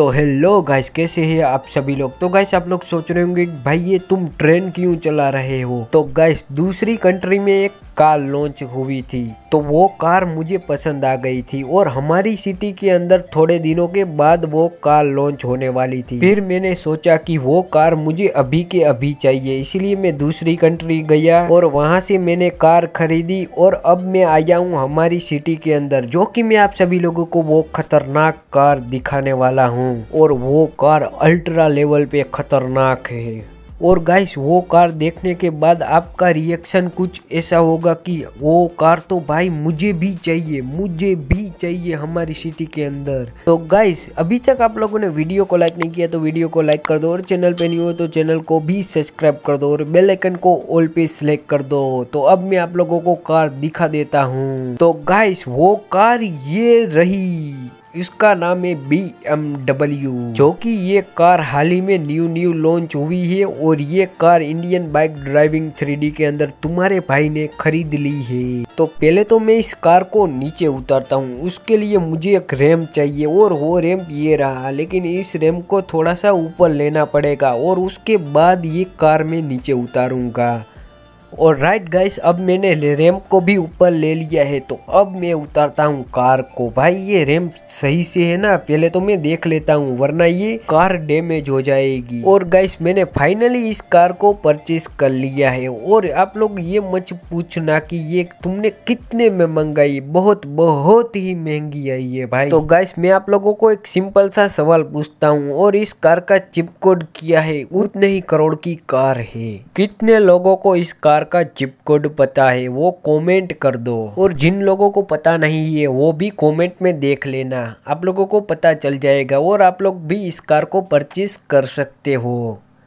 तो hello guys कैसे हैं आप सभी लोग तो गाइस आप लोग सोच रहे होंगे भाई ये तुम ट्रेन क्यों चला रहे हो तो गाइस दूसरी कंट्री में एक कार लॉन्च हुई थी तो वो कार मुझे पसंद आ गई थी और हमारी सिटी के अंदर थोड़े दिनों के बाद वो कार लॉन्च होने वाली थी फिर मैंने सोचा कि वो कार मुझे अभी के अभी चाहिए इसलिए मैं दूसरी कंट्री गया और वहाँ से मैंने कार खरीदी और अब मैं आया हूँ हमारी सिटी के अंदर जो कि मैं आप सभी लोगों को वो खतरनाक कार दिखाने वाला हूँ और वो कार अल्ट्रा लेवल पे खतरनाक है और गाइस वो कार देखने के बाद आपका रिएक्शन कुछ ऐसा होगा कि वो कार तो भाई मुझे भी चाहिए मुझे भी चाहिए हमारी सिटी के अंदर तो गाइस अभी तक आप लोगों ने वीडियो को लाइक नहीं किया तो वीडियो को लाइक कर दो और चैनल पे नहीं हो तो चैनल को भी सब्सक्राइब कर दो और बेलाइकन को ऑल पे सिलेक्ट कर दो तो अब मैं आप लोगों को कार दिखा देता हूँ तो गाइस वो कार ये रही इसका नाम है बी एम डब्ल्यू जो कि ये कार हाल ही में न्यू न्यू लॉन्च हुई है और ये car Indian bike driving three के अंदर तुम्हारे भाई ने खरीद ली है तो पहले तो मैं इस कार को नीचे उतारता हूँ उसके लिए मुझे एक रैम चाहिए और वो रैम ये रहा लेकिन इस रैम को थोड़ा सा ऊपर लेना पड़ेगा और उसके बाद ये कार में नीचे उतारूंगा और राइट गाइस अब मैंने रैम्प को भी ऊपर ले लिया है तो अब मैं उतारता हूँ कार को भाई ये रैम्प सही से है ना पहले तो मैं देख लेता हूँ वरना ये कार डैमेज हो जाएगी और गाइस मैंने फाइनली इस कार को परचेज कर लिया है और आप लोग ये मच पूछना कि ये तुमने कितने में मंगाई बहुत बहुत ही महंगी आई है भाई तो गाइस मैं आप लोगों को एक सिंपल सा सवाल पूछता हूँ और इस कार का चिपकोड किया है उतने ही करोड़ की कार है कितने लोगों को इस कार कार का जिप कोड पता है वो कमेंट कर दो और जिन लोगों को पता नहीं है वो भी कमेंट में देख लेना आप लोगों को पता चल जाएगा और आप लोग भी इस कार को परचेस कर सकते हो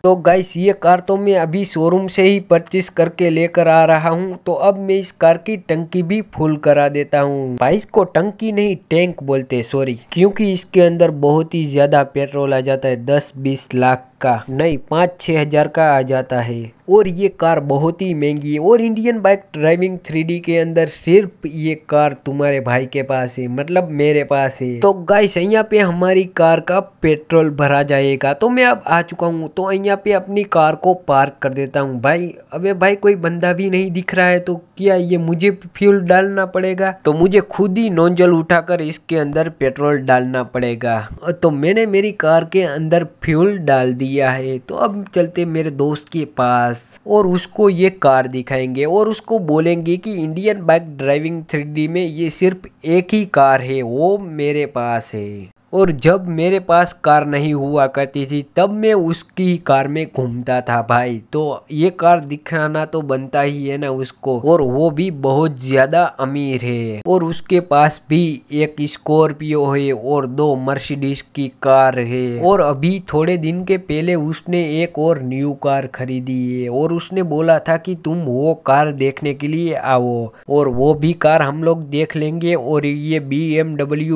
तो गाइस ये कार तो मैं अभी शोरूम से ही परचेस करके लेकर आ रहा हूँ तो अब मैं इस कार की टंकी भी फुल करा देता हूँ बाइस को टंकी नहीं टैंक बोलते सॉरी क्योंकि इसके अंदर बहुत ही ज्यादा पेट्रोल आ जाता है दस बीस लाख का नहीं पाँच छह हजार का आ जाता है और ये कार बहुत ही महंगी है और इंडियन बाइक ड्राइविंग थ्री के अंदर सिर्फ ये कार तुम्हारे भाई के पास है मतलब मेरे पास है तो गाइस यहाँ पे हमारी कार का पेट्रोल भरा जाएगा तो मैं अब आ चुका हूँ तो यहाँ पे अपनी कार को पार्क कर देता हूँ भाई अबे भाई कोई बंदा भी नहीं दिख रहा है तो क्या ये मुझे फ्यूल डालना पड़ेगा तो मुझे खुद ही नोजल उठाकर इसके अंदर पेट्रोल डालना पड़ेगा तो मैंने मेरी कार के अंदर फ्यूल डाल दिया है तो अब चलते मेरे दोस्त के पास पास और उसको ये कार दिखाएंगे और उसको बोलेंगे कि इंडियन बाइक ड्राइविंग थ्री में ये सिर्फ एक ही कार है वो मेरे पास है और जब मेरे पास कार नहीं हुआ करती थी तब मैं उसकी कार में घूमता था भाई तो ये कार दिखाना तो बनता ही है ना उसको और वो भी बहुत ज़्यादा अमीर है और उसके पास भी एक स्कॉर्पियो है और दो मर्सिडीज की कार है और अभी थोड़े दिन के पहले उसने एक और न्यू कार खरीदी है और उसने बोला था कि तुम वो कार देखने के लिए आओ और वो भी कार हम लोग देख लेंगे और ये बी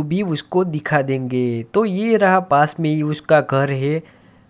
भी उसको दिखा देंगे तो ये रहा पास में ही उसका घर है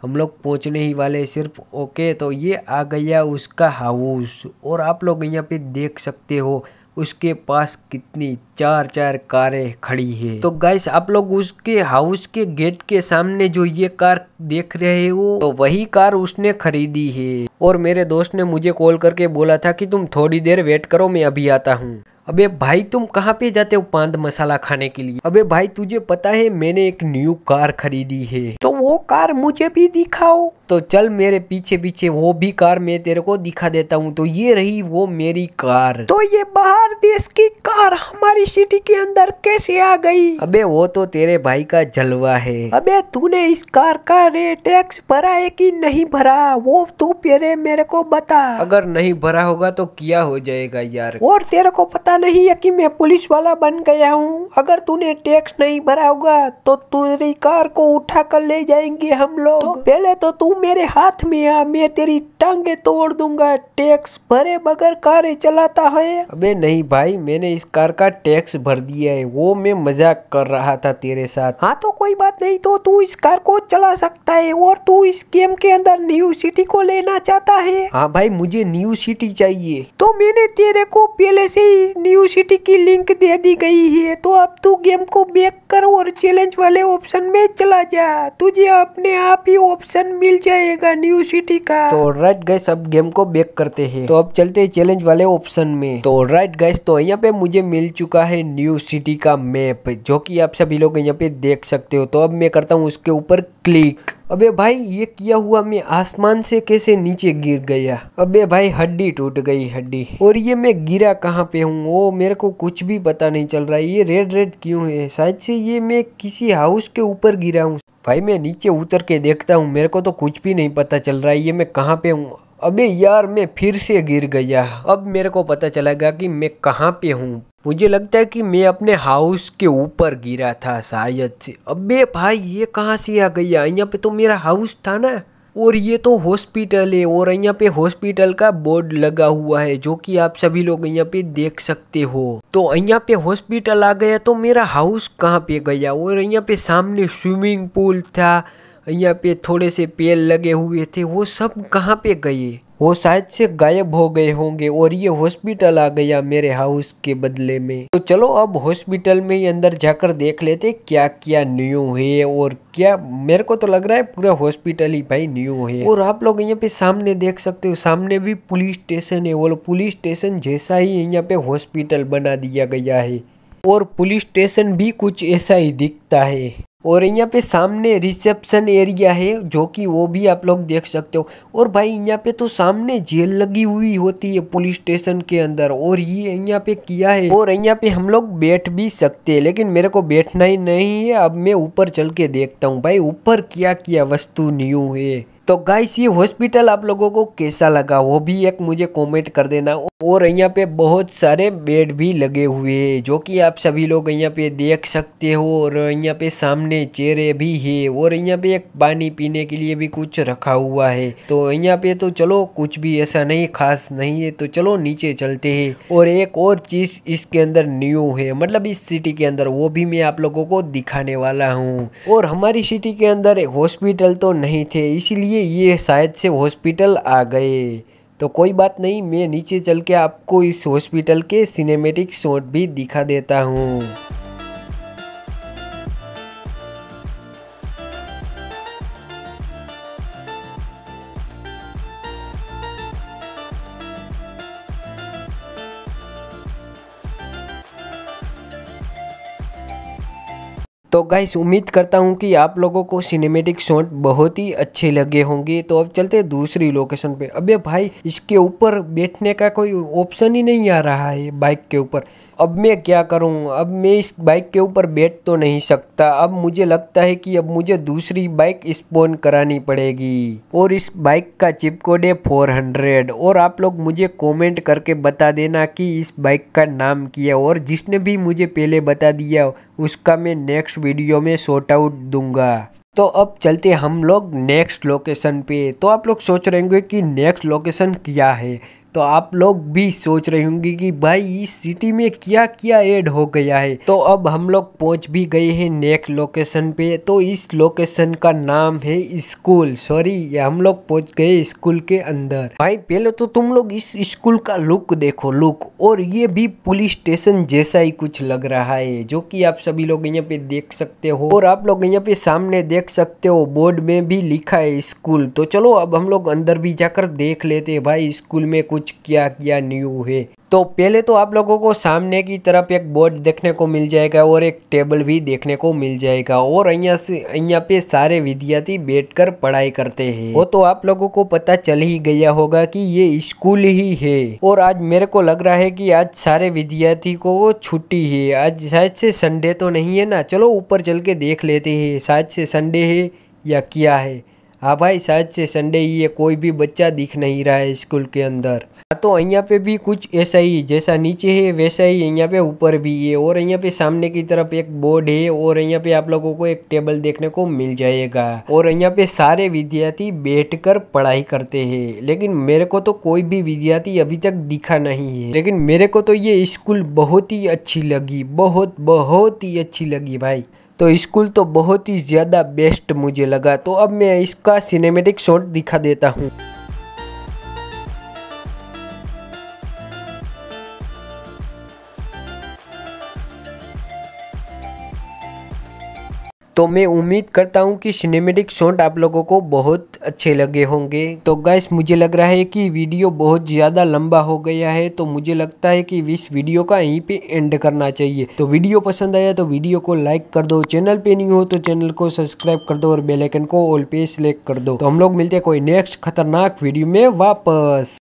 हम लोग पहुंचने ही वाले सिर्फ ओके तो ये आ गया उसका हाउस और आप लोग यहाँ पे देख सकते हो उसके पास कितनी चार चार कारें खड़ी है तो गाइस आप लोग उसके हाउस के गेट के सामने जो ये कार देख रहे हो तो वही कार उसने खरीदी है और मेरे दोस्त ने मुझे कॉल करके बोला था कि तुम थोड़ी देर वेट करो मैं अभी आता हूँ अबे भाई तुम कहाँ पे जाते हो पान मसाला खाने के लिए अबे भाई तुझे पता है मैंने एक न्यू कार खरीदी है तो वो कार मुझे भी दिखाओ तो चल मेरे पीछे पीछे वो भी कार मैं तेरे को दिखा देता हूँ तो ये रही वो मेरी कार तो ये बाहर देश की कार हमारी सिटी के अंदर कैसे आ गई अबे वो तो तेरे भाई का जलवा है अबे तूने इस कार का रेट टैक्स भरा है कि नहीं भरा वो तू पहले मेरे को बता अगर नहीं भरा होगा तो क्या हो जाएगा यार और तेरे को पता नहीं है की मैं पुलिस वाला बन गया हूँ अगर तूने टैक्स नहीं भरा होगा तो तेरी कार को उठा कर ले जाएंगे हम लोग तो पहले तो तू मेरे हाथ में आ मैं तेरी टांगे तोड़ दूंगा टैक्स भरे बगैर कार चलाता है अबे नहीं भाई मैंने इस कार का टैक्स भर दिया है वो मैं मजाक कर रहा था तेरे साथ हाँ तो कोई बात नहीं तो तू इस कार को चला सकता है और तू इस गेम के अंदर न्यू सिटी को लेना चाहता है हाँ भाई मुझे न्यू सिटी चाहिए तो मैंने तेरे को पहले से ही न्यू सिटी की लिंक दे दी गई है तो अब तू गेम को बैक कर और चैलेंज वाले ऑप्शन में चला जा तुझे अपने आप ही ऑप्शन मिल जाएगा न्यू सिटी का तो राइट गाइस अब गेम को बेक करते हैं तो अब चलते हैं चैलेंज वाले ऑप्शन में तो राइट गाइस तो यहाँ पे मुझे मिल चुका है न्यू सिटी का मैप जो कि आप सभी लोग यहाँ पे देख सकते हो तो अब मैं करता हूँ उसके ऊपर क्लिक अबे भाई ये किया हुआ मैं आसमान से कैसे नीचे गिर गया अबे भाई हड्डी टूट गई हड्डी और ये मैं गिरा कहाँ पे हूँ वो मेरे को कुछ भी पता नहीं चल रहा है ये रेड रेड क्यों है शायद से ये मैं किसी हाउस के ऊपर गिरा हूँ भाई मैं नीचे उतर के देखता हूँ मेरे को तो कुछ भी नहीं पता चल रहा है ये मैं कहाँ पे हूँ अबे यार मैं फिर से गिर गया अब मेरे को पता चलेगा कि मैं कहाँ पे हूँ मुझे लगता है कि मैं अपने हाउस के ऊपर गिरा था शायद से अबे भाई ये कहाँ से आ गया यहाँ पे तो मेरा हाउस था ना और ये तो हॉस्पिटल है और यहाँ पे हॉस्पिटल का बोर्ड लगा हुआ है जो कि आप सभी लोग यहाँ पे देख सकते हो तो यहाँ पे हॉस्पिटल आ गया तो मेरा हाउस कहाँ पे गया और यहाँ पे सामने स्विमिंग पूल था यहाँ पे थोड़े से पेड़ लगे हुए थे वो सब कहाँ पे गए वो शायद से गायब हो गए होंगे और ये हॉस्पिटल आ गया मेरे हाउस के बदले में तो चलो अब हॉस्पिटल में ही अंदर जाकर देख लेते क्या क्या न्यू है और क्या मेरे को तो लग रहा है पूरा हॉस्पिटल ही भाई न्यू है और आप लोग यहाँ पे सामने देख सकते हो सामने भी पुलिस स्टेशन है और पुलिस स्टेशन जैसा ही यहाँ पे हॉस्पिटल बना दिया गया है और पुलिस स्टेशन भी कुछ ऐसा ही दिखता है और यहाँ पे सामने रिसेप्शन एरिया है जो कि वो भी आप लोग देख सकते हो और भाई यहाँ पे तो सामने जेल लगी हुई होती है पुलिस स्टेशन के अंदर और ये यहाँ पे किया है और यहाँ पे हम लोग बैठ भी सकते हैं लेकिन मेरे को बैठना ही नहीं है अब मैं ऊपर चल के देखता हूँ भाई ऊपर क्या क्या वस्तु न्यू है तो गाइस ये हॉस्पिटल आप लोगों को कैसा लगा वो भी एक मुझे कमेंट कर देना और यहाँ पे बहुत सारे बेड भी लगे हुए हैं जो कि आप सभी लोग यहाँ पे देख सकते हो और यहाँ पे सामने चेहरे भी है और यहाँ पे एक पानी पीने के लिए भी कुछ रखा हुआ है तो यहाँ पे तो चलो कुछ भी ऐसा नहीं खास नहीं है तो चलो नीचे चलते है और एक और चीज इसके अंदर न्यू है मतलब इस सिटी के अंदर वो भी मैं आप लोगों को दिखाने वाला हूँ और हमारी सिटी के अंदर हॉस्पिटल तो नहीं थे इसीलिए लिए ये शायद से हॉस्पिटल आ गए तो कोई बात नहीं मैं नीचे चल के आपको इस हॉस्पिटल के सिनेमेटिक शॉट भी दिखा देता हूँ गाइस उम्मीद करता हूँ कि आप लोगों को सिनेमेटिक शॉट बहुत ही अच्छे लगे होंगे तो अब चलते हैं दूसरी लोकेशन पे अबे भाई इसके ऊपर बैठने का कोई ऑप्शन ही नहीं आ रहा है बाइक के ऊपर अब मैं क्या करूँ अब मैं इस बाइक के ऊपर बैठ तो नहीं सकता अब मुझे लगता है कि अब मुझे दूसरी बाइक स्पोन करानी पड़ेगी और इस बाइक का चिपकोड है फोर हंड्रेड और आप लोग मुझे कॉमेंट करके बता देना की इस बाइक का नाम किया और जिसने भी मुझे पहले बता दिया उसका मैं नेक्स्ट वीडियो वीडियो में शॉर्ट आउट दूंगा तो अब चलते हम लोग नेक्स्ट लोकेशन पे तो आप लोग सोच रहे होंगे कि नेक्स्ट लोकेशन क्या है तो आप लोग भी सोच रहे होंगे कि भाई इस सिटी में क्या क्या ऐड हो गया है तो अब हम लोग पहुंच भी गए हैं नेक्स्ट लोकेशन पे तो इस लोकेशन का नाम है स्कूल सॉरी हम लोग पहुंच गए स्कूल के अंदर भाई पहले तो तुम लोग इस स्कूल का लुक देखो लुक और ये भी पुलिस स्टेशन जैसा ही कुछ लग रहा है जो की आप सभी लोग यहाँ पे देख सकते हो और आप लोग यहाँ पे सामने देख सकते हो बोर्ड में भी लिखा है स्कूल तो चलो अब हम लोग अंदर भी जाकर देख लेते हैं भाई स्कूल में कुछ कुछ क्या क्या न्यू है तो पहले तो आप लोगों को सामने की तरफ एक बोर्ड देखने को मिल जाएगा और एक टेबल भी देखने को मिल जाएगा और यहाँ से यहाँ पे सारे विद्यार्थी बैठकर पढ़ाई करते हैं वो तो आप लोगों को पता चल ही गया होगा कि ये स्कूल ही है और आज मेरे को लग रहा है कि आज सारे विद्यार्थी को छुट्टी है आज शायद से संडे तो नहीं है ना चलो ऊपर चल के देख लेते हैं शायद से संडे है या क्या है हाँ भाई शायद से संडे ही है कोई भी बच्चा दिख नहीं रहा है स्कूल के अंदर हाँ तो यहाँ पे भी कुछ ऐसा ही जैसा नीचे है वैसा ही यहाँ पे ऊपर भी है और यहाँ पे सामने की तरफ एक बोर्ड है और यहाँ पे आप लोगों को एक टेबल देखने को मिल जाएगा और यहाँ पे सारे विद्यार्थी बैठकर पढ़ाई करते है लेकिन मेरे को तो कोई भी विद्यार्थी अभी तक दिखा नहीं है लेकिन मेरे को तो ये स्कूल बहुत ही अच्छी लगी बहुत बहुत ही अच्छी लगी भाई तो स्कूल तो बहुत ही ज़्यादा बेस्ट मुझे लगा तो अब मैं इसका सिनेमेटिक शॉट दिखा देता हूँ तो मैं उम्मीद करता हूँ कि सिनेमेटिक शॉट आप लोगों को बहुत अच्छे लगे होंगे तो गैस मुझे लग रहा है कि वीडियो बहुत ज़्यादा लंबा हो गया है तो मुझे लगता है कि इस वीडियो का यहीं पे एंड करना चाहिए तो वीडियो पसंद आया तो वीडियो को लाइक कर दो चैनल पे नहीं हो तो चैनल को सब्सक्राइब कर दो और बेलाइकन को ऑल पे सिलेक्ट कर दो तो हम लोग मिलते हैं कोई नेक्स्ट खतरनाक वीडियो में वापस